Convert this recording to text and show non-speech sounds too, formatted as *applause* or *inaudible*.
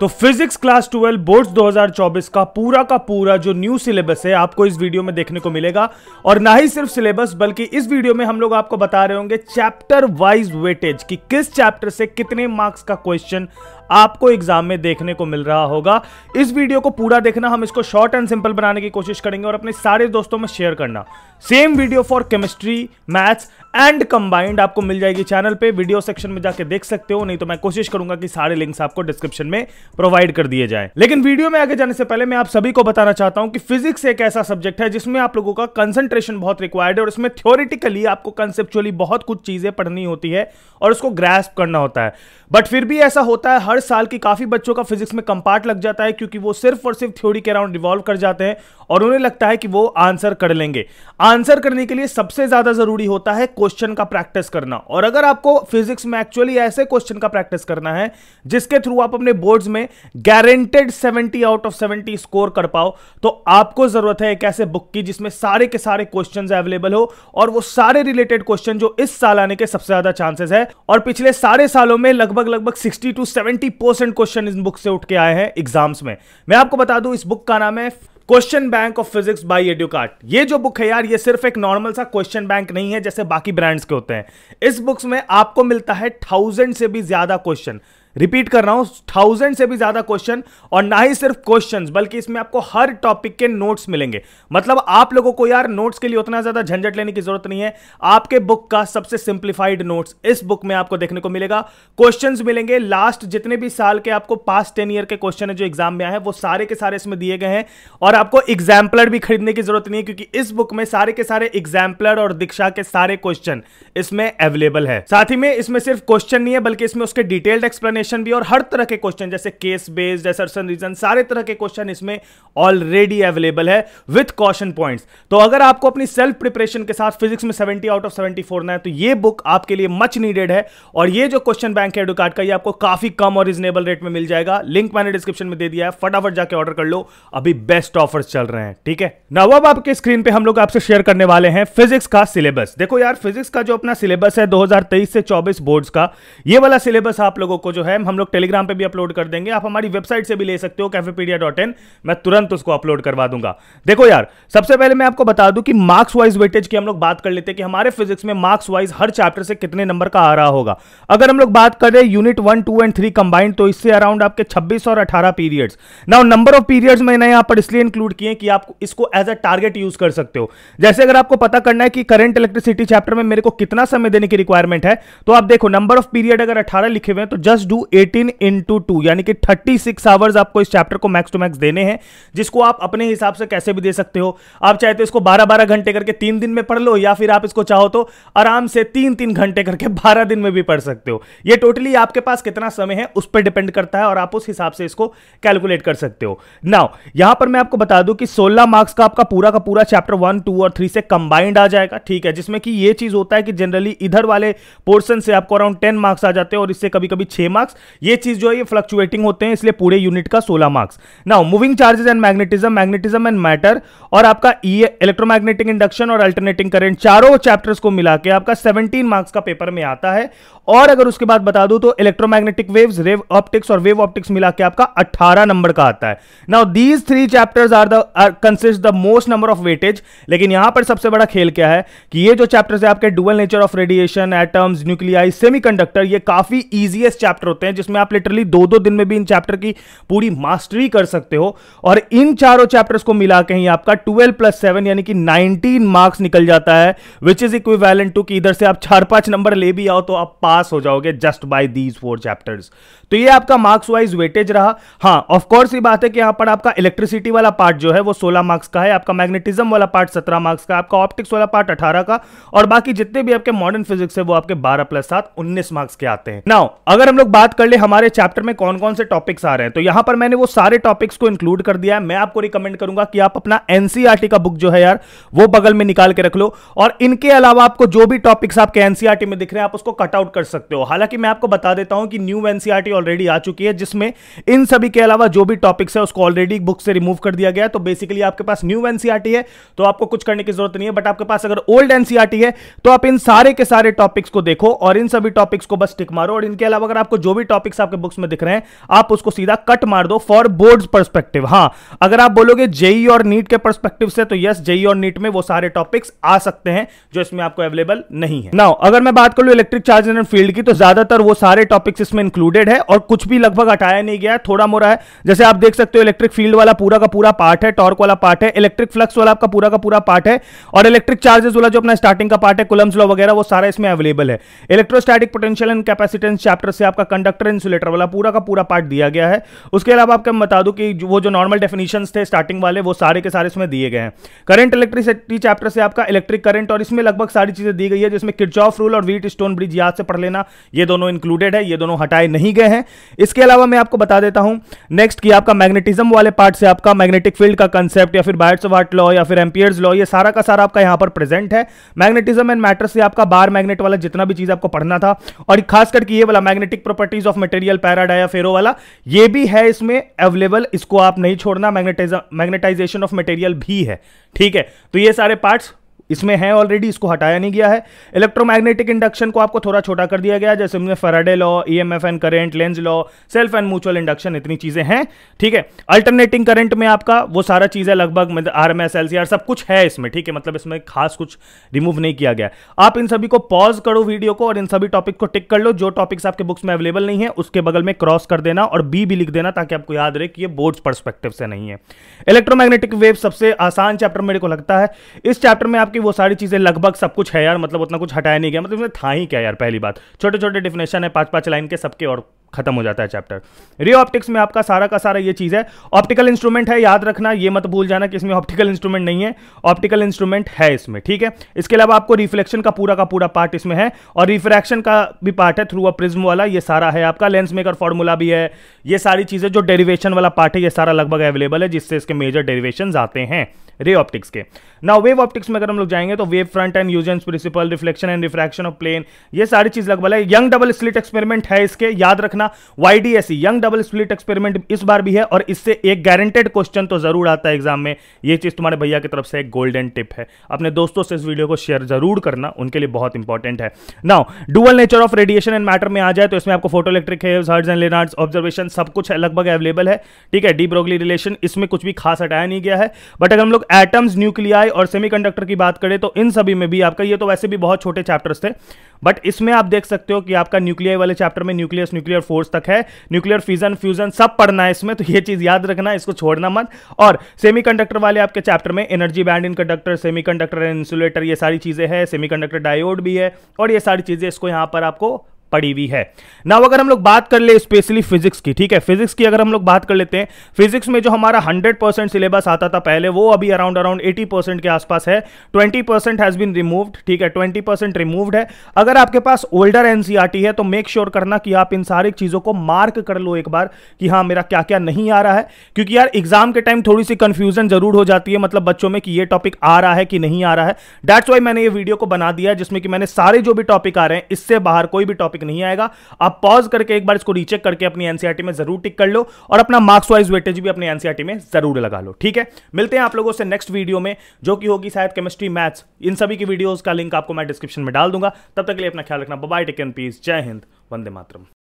तो physics class 12 boards 2024 का पूरा का पूरा जो न्यू सिलेबस है आपको इस वीडियो में देखने को मिलेगा और ना ही सिर्फ सिलेबस बल्कि इस वीडियो में हम लोग आपको बता रहे होंगे चैप्टर वाइज वेटेज कि किस चैप्टर से कितने मार्क्स का क्वेश्चन आपको एग्जाम में देखने को मिल रहा होगा इस वीडियो को पूरा देखना हम इसको शॉर्ट एंड सिंपल बनाने की कोशिश करेंगे और अपने सारे दोस्तों में शेयर करना same video for chemistry maths and combined आपको मिल जाएगी चैनल पे वीडियो सेक्शन में जाके देख सकते हो नहीं तो मैं कोशिश करूंगा कि सारे लिंक्स आपको डिस्क्रिप्शन में प्रोवाइड कर दिए जाए लेकिन वीडियो में आगे जाने से पहले मैं आप सभी को बताना चाहता हूं कि फिजिक्स एक ऐसा सब्जेक्ट है जिसमें आप लोगों का कंसंट्रेशन बहुत रिक्वायर्ड है और इसमें थ्योरिटिकली आपको कंसेप्चुअली बहुत कुछ चीजें पढ़नी होती है और उसको ग्रैस्प करना होता है बट फिर भी ऐसा होता है हर साल के काफ़ी बच्चों का फिजिक्स में कंपार्ट लग जाता है क्योंकि वो सिर्फ और सिर्फ थ्योरी के अराउंड रिवॉल्व कर जाते हैं और उन्हें लगता है कि वो आंसर कर लेंगे आंसर करने के लिए सबसे ज़्यादा ज़रूरी होता है क्वेश्चन का प्रैक्टिस करना और अगर आपको फिजिक्स में एक्चुअली ऐसे क्वेश्चन का प्रैक्टिस करना है जिसके थ्रू आप अपने बोर्ड्स में गारंटेड 70 आउट ऑफ 70 स्कोर कर पाओ तो आपको ज़रूरत है एक ऐसे बुक की जिसमें सारे के सारे क्वेश्चन अवेलेबल हो और वो सारे रिलेटेड क्वेश्चन जो इस साल आने के सबसे ज़्यादा चांसेस है और पिछले सारे सालों में लगभग लगभग sixty to seventy percent question इस बुक से उठ के आए हैं एग्जाम्स में मैं आपको बता दूं इस बुक का नाम है question bank of physics by Educart ये जो बुक है यार ये सिर्फ एक नॉर्मल सा क्वेश्चन बैंक नहीं है जैसे बाकी ब्रांड्स के होते हैं इस बुक्स में आपको मिलता है थाउजेंड से भी ज्यादा क्वेश्चन रिपीट कर रहा हूं थाउजेंड से भी ज्यादा क्वेश्चन और ना ही सिर्फ क्वेश्चन बल्कि इसमें आपको हर टॉपिक के नोट्स मिलेंगे मतलब आप लोगों को यार नोट्स के लिए उतना ज्यादा झंझट लेने की जरूरत नहीं है आपके बुक का सबसे सिंप्लीफाइड नोट्स इस बुक में आपको देखने को मिलेगा क्वेश्चन मिलेंगे लास्ट जितने भी साल के आपको पास्ट टेन ईयर के क्वेश्चन है जो एग्जाम में आए हैं वो सारे के सारे इसमें दिए गए हैं और आपको एग्जाम्पलर भी खरीदने की जरूरत नहीं है क्योंकि इस बुक में सारे के सारे एग्जाम्पलर और दीक्षा के सारे क्वेश्चन इसमें अवेलेबल है साथ ही में इसमें सिर्फ क्वेश्चन नहीं है बल्कि इसमें उसके डिटेल्ड एक्सप्लेन एक्सप्लेनेशन भी और हर तरह के क्वेश्चन जैसे केस बेस्ड एसर्सन रीजन सारे तरह के क्वेश्चन इसमें ऑलरेडी अवेलेबल है विथ कॉशन पॉइंट्स तो अगर आपको अपनी सेल्फ प्रिपरेशन के साथ फिजिक्स में 70 आउट ऑफ 74 ना है तो ये बुक आपके लिए मच नीडेड है और ये जो क्वेश्चन बैंक है एडुकार्ड का ये आपको काफी कम और रिजनेबल रेट में मिल जाएगा लिंक मैंने डिस्क्रिप्शन में दे दिया है फटाफट जाके ऑर्डर कर लो अभी बेस्ट ऑफर्स चल रहे हैं ठीक है नव अब आपके स्क्रीन पे हम लोग आपसे शेयर करने वाले हैं फिजिक्स का सिलेबस देखो यार फिजिक्स का जो अपना सिलेबस है 2023 से चौबीस बोर्ड का ये वाला सिलेबस आप लोगों को जो है है हम लोग टेलीग्राम पे भी अपलोड कर देंगे आप हमारी वेबसाइट से भी ले सकते हो कैफेपीडिया डॉट इन मैं तुरंत उसको अपलोड करवा दूंगा देखो यार सबसे पहले मैं आपको बता दूं कि मार्क्स वाइज वेटेज की हम लोग बात कर लेते हैं कि हमारे फिजिक्स में मार्क्स वाइज हर चैप्टर से कितने नंबर का आ रहा होगा अगर हम लोग बात करें unit one two and three combined तो इससे अराउंड आपके छब्बीस और अठारह periods now number of periods मैंने यहाँ पर इसलिए इंक्लूड किए कि आप इसको एज अ टारगेट यूज कर सकते हो जैसे अगर आपको पता करना है कि करंट इलेक्ट्रिसिटी चैप्टर में मेरे को कितना समय देने की रिक्वायरमेंट है तो आप देखो नंबर ऑफ पीरियड अगर अठारह लिखे हुए हैं तो just do two eighteen into two यानी कि थर्टी सिक्स आवर्स आपको इस चैप्टर को मैक्स टू मैक्स देने हैं जिसको आप अपने हिसाब से कैसे भी दे सकते हो आप चाहे तो इसको बारह बारह घंटे करके तीन दिन में पढ़ लो या फिर आप इसको चाहो तो आराम से तीन तीन घंटे करके *laughs* बारह दिन में भी पढ़ सकते हो ये टोटली आपके पास कितना समय है उस पर डिपेंड करता है और आप उस हिसाब से इसको कैलकुलेट कर सकते हो नाउ यहां पर मैं आपको बता दूं कि सोलह मार्क्स का आपका पूरा का पूरा चैप्टर वन टू और थ्री से कंबाइंड आ जाएगा ठीक है जिसमें कि ये चीज होता है कि जनरली इधर वाले पोर्सन से आपको अराउंड टेन मार्क्स आ जाते हैं और इससे कभी कभी छह मार्क्स मार्क्स ये चीज जो है ये फ्लक्चुएटिंग होते हैं इसलिए पूरे यूनिट का सोलह marks now moving charges and magnetism magnetism and matter और आपका ई इलेक्ट्रोमैग्नेटिक इंडक्शन और अल्टरनेटिंग करेंट चारों चैप्टर्स को मिला के आपका सेवनटीन मार्क्स का पेपर में आता है और अगर उसके बाद बता दूं तो इलेक्ट्रोमैग्नेटिक वेव्स रेव ऑप्टिक्स और वेव ऑप्टिक्स मिला के आपका अट्ठारह नंबर का आता है now these three chapters are the consist the most number of weightage लेकिन यहां पर सबसे बड़ा खेल क्या है कि ये जो चैप्टर्स है आपके dual nature of radiation atoms nuclei semiconductor ये काफी इजीएस्ट चैप्टर होता है होते हैं जिसमें आप लिटरली दो दो दिन में भी इन चैप्टर की पूरी मास्टरी कर सकते हो और इन चारों चैप्टर्स को मिला के ही आपका ट्वेल्व प्लस सेवन यानी कि नाइनटीन मार्क्स निकल जाता है which is equivalent to कि इधर से आप चार पांच नंबर ले भी आओ तो आप पास हो जाओगे just by these four chapters तो ये आपका मार्क्स वाइज वेटेज रहा हाँ ऑफकोर्स ये बात है कि यहां पर आपका इलेक्ट्रिसिटी वाला पार्ट जो है वो सोलह मार्क्स का है आपका मैग्नेटिज्म वाला पार्ट सत्रह मार्क्स का आपका ऑप्टिक्स वाला पार्ट अठारह का और बाकी जितने भी आपके मॉडर्न फिजिक्स है वो आपके बारह प्लस सात उन्नीस मार्क्स के आते हैं नाउ अगर हम लोग बात बात कर ले हमारे चैप्टर में कौन कौन से टॉपिक्स आ रहे हैं तो यहां पर मैंने वो सारे टॉपिक्स को इंक्लूड कर दिया है मैं आपको रिकमेंड करूंगा कि आप अपना एनसीआरटी e का बुक जो है यार वो बगल में निकाल के रख लो और इनके अलावा आपको जो भी टॉपिक्स आपके एनसीआरटी e में दिख रहे हैं आप उसको कटआउट कर सकते हो हालांकि मैं आपको बता देता हूं कि न्यू एनसीआरटी ऑलरेडी आ चुकी है जिसमें इन सभी के अलावा जो भी टॉपिक्स है उसको ऑलरेडी बुक से रिमूव कर दिया गया तो बेसिकली आपके पास न्यू एनसीआरटी e है तो आपको कुछ करने की जरूरत नहीं है बट आपके पास अगर ओल्ड एनसीआरटी है तो आप इन सारे के सारे टॉपिक्स को देखो और इन सभी टॉपिक्स को बस टिक मारो और इनके अलावा अगर आपको जो भी भी टॉपिक्स आपके बुक्स में दिख रहे हैं आप उसको सीधा कट मार दो फॉर बोर्ड परस्पेक्टिव हाँ अगर आप बोलोगे जेई e और नीट के परस्पेक्टिव से तो यस जेई e और नीट में वो सारे टॉपिक्स आ सकते हैं जो इसमें आपको अवेलेबल नहीं है नाउ अगर मैं बात कर लू इलेक्ट्रिक चार्ज एंड फील्ड की तो ज्यादातर वो सारे टॉपिक्स इसमें इंक्लूडेड है और कुछ भी लगभग हटाया नहीं गया है थोड़ा मोरा है जैसे आप देख सकते हो इलेक्ट्रिक फील्ड वाला पूरा का पूरा पार्ट है टॉर्क वाला पार्ट है इलेक्ट्रिक फ्लक्स वाला आपका पूरा का पूरा पार्ट है और इलेक्ट्रिक चार्जेस वाला जो अपना स्टार्टिंग का पार्ट है कुलम्स लॉ वगैरह वो सारा इसमें अवेलेबल है electrostatic potential and capacitance chapter से आपका कंडक्टर इंसुलेटर वाला पूरा का पूरा पार्ट दिया गया है उसके अलावा आपको मैं बता दूं कि वो जो नॉर्मल डेफिनेशन थे स्टार्टिंग वाले वो सारे के सारे इसमें दिए गए हैं करंट इलेक्ट्रिसिटी चैप्टर से आपका इलेक्ट्रिक करंट और इसमें लगभग सारी चीज़ें दी गई है जिसमें किरचॉफ रूल और वीट स्टोन ब्रिज याद से पढ़ लेना ये दोनों इंक्लूडेड है ये दोनों हटाए नहीं गए हैं इसके अलावा मैं आपको बता देता हूँ नेक्स्ट कि आपका मैग्नेटिज्म वाले पार्ट से आपका मैग्नेटिक फील्ड का कंसेप्ट या फिर बायट्स वाट लॉ या फिर एम्पियर्स लॉ ये सारा का सारा आपका यहाँ पर प्रेजेंट है मैग्नेटिज्म एंड मैटर से आपका बार मैग्नेट वाला जितना भी चीज़ आपको पढ़ना था और खास करके ये वाला magnetic property properties of material para dia ferro वाला ये भी है इसमें अवेलेबल इसको आप नहीं छोड़ना मैग्नेटाइज मैग्नेटाइजेशन ऑफ मटेरियल भी है ठीक है तो ये सारे पार्ट्स इसमें है ऑलरेडी इसको हटाया नहीं गया है इलेक्ट्रोमैग्नेटिक इंडक्शन को आपको थोड़ा छोटा कर दिया गया जैसे हमने Faraday law E M F and current Lenz law self and mutual induction इतनी चीज़ें हैं ठीक है अल्टरनेटिंग करंट में आपका वो सारा चीज़ है लगभग R M S L C R सब कुछ है इसमें ठीक है मतलब इसमें खास कुछ रिमूव नहीं किया गया आप इन सभी को पॉज करो वीडियो को और इन सभी टॉपिक को टिक कर लो जो टॉपिक्स आपके बुक्स में अवेलेबल नहीं है उसके बगल में क्रॉस कर देना और बी भी लिख देना ताकि आपको याद रहे कि ये बोर्ड्स पर्सपेक्टिव से नहीं है इलेक्ट्रोमैग्नेटिक वेव सबसे आसान चैप्टर मेरे को लगता है इस चैप्टर में आपके बाकी वो सारी चीज़ें लगभग सब कुछ है यार मतलब उतना कुछ हटाया नहीं गया मतलब था ही क्या यार पहली बात छोटे छोटे डिफिनेशन है पाँच पाँच लाइन के सबके और खत्म हो जाता है चैप्टर रे ऑप्टिक्स में आपका सारा का सारा ये चीज़ है ऑप्टिकल इंस्ट्रूमेंट है याद रखना ये मत भूल जाना कि इसमें ऑप्टिकल इंस्ट्रूमेंट नहीं है ऑप्टिकल इंस्ट्रूमेंट है इसमें ठीक है इसके अलावा आपको रिफ्लेक्शन का पूरा का पूरा पार्ट इसमें है और रिफ्रैक्शन का भी पार्ट है थ्रू अ प्रिज्म वाला ये सारा है आपका लेंस मेकर फॉर्मूला भी है ये सारी चीज़ें जो डेरिवेशन वाला पार्ट है ये सारा लगभग अवेलेबल है जिससे इसके मेजर डेरिवेशन आते हैं रे ऑप्टिक्स के ना वेव ऑप्टिक्स में अगर हम लोग जाएंगे तो वेव फ्रंट एंड यूज principle reflection and refraction of plane ये सारी चीज़ लगभग है यंग डबल स्लिट एक्सपेरिमेंट है इसके याद रखना रखना YDSE young double split experiment इस बार भी है और इससे एक गारंटेड क्वेश्चन तो जरूर आता है एग्जाम में यह चीज तुम्हारे भैया की तरफ से एक गोल्डन टिप है अपने दोस्तों से इस वीडियो को शेयर जरूर करना उनके लिए बहुत इंपॉर्टेंट है now dual nature of radiation and matter में आ जाए तो इसमें आपको photo electric Hallwachs Hertz and Lenard's observation सब कुछ लगभग अवेलेबल है ठीक है डी ब्रोगली रिलेशन इसमें कुछ भी खास हटाया नहीं गया है बट अगर हम लोग एटम्स न्यूक्लियाई और सेमीकंडक्टर की बात करें तो इन सभी में भी आपका ये तो वैसे भी बहुत छोटे चैप्टर्स थे बट इसमें आप देख सकते हो कि आपका न्यूक्लियर वाले चैप्टर में न्यूक्लियस न्यूक्लियर फोर्स तक है न्यूक्लियर फ्यूजन फ्यूजन सब पढ़ना है इसमें तो ये चीज़ याद रखना इसको छोड़ना मत और सेमी वाले आपके चैप्टर में energy band in conductor semi conductor insulator ये सारी चीज़ें हैं सेमी डायोड भी है और ये सारी चीज़ें इसको यहां पर आपको पड़ी हुई है ना अगर हम लोग बात कर ले स्पेशली फिजिक्स की ठीक है फिजिक्स की अगर हम लोग बात कर लेते हैं फिजिक्स में जो हमारा 100 परसेंट सिलेबस आता था पहले वो अभी अराउंड अराउंड 80 परसेंट के आसपास है 20 परसेंट हैज बिन रिमूव्ड ठीक है 20 परसेंट रिमूव्ड है अगर आपके पास ओल्डर एनसीआरटी e है तो मेक श्योर sure करना कि आप इन सारी चीज़ों को मार्क कर लो एक बार कि हाँ मेरा क्या क्या नहीं आ रहा है क्योंकि यार एग्जाम के टाइम थोड़ी सी कंफ्यूजन जरूर हो जाती है मतलब बच्चों में कि ये टॉपिक आ रहा है कि नहीं आ रहा है डैट्स वाई मैंने ये वीडियो को बना दिया जिसमें कि मैंने सारे जो भी टॉपिक आ रहे हैं इससे बाहर कोई भी टॉपिक टॉपिक नहीं आएगा आप पॉज करके एक बार इसको रीचेक करके अपनी एनसीआरटी में जरूर टिक कर लो और अपना मार्क्स वाइज वेटेज भी अपने एनसीआरटी में जरूर लगा लो ठीक है मिलते हैं आप लोगों से नेक्स्ट वीडियो में जो कि होगी शायद केमिस्ट्री मैथ्स इन सभी की वीडियोज का लिंक आपको मैं डिस्क्रिप्शन में डाल दूंगा तब तक के लिए अपना ख्याल रखना बाय टेक एन पीस जय हिंद वंदे मातरम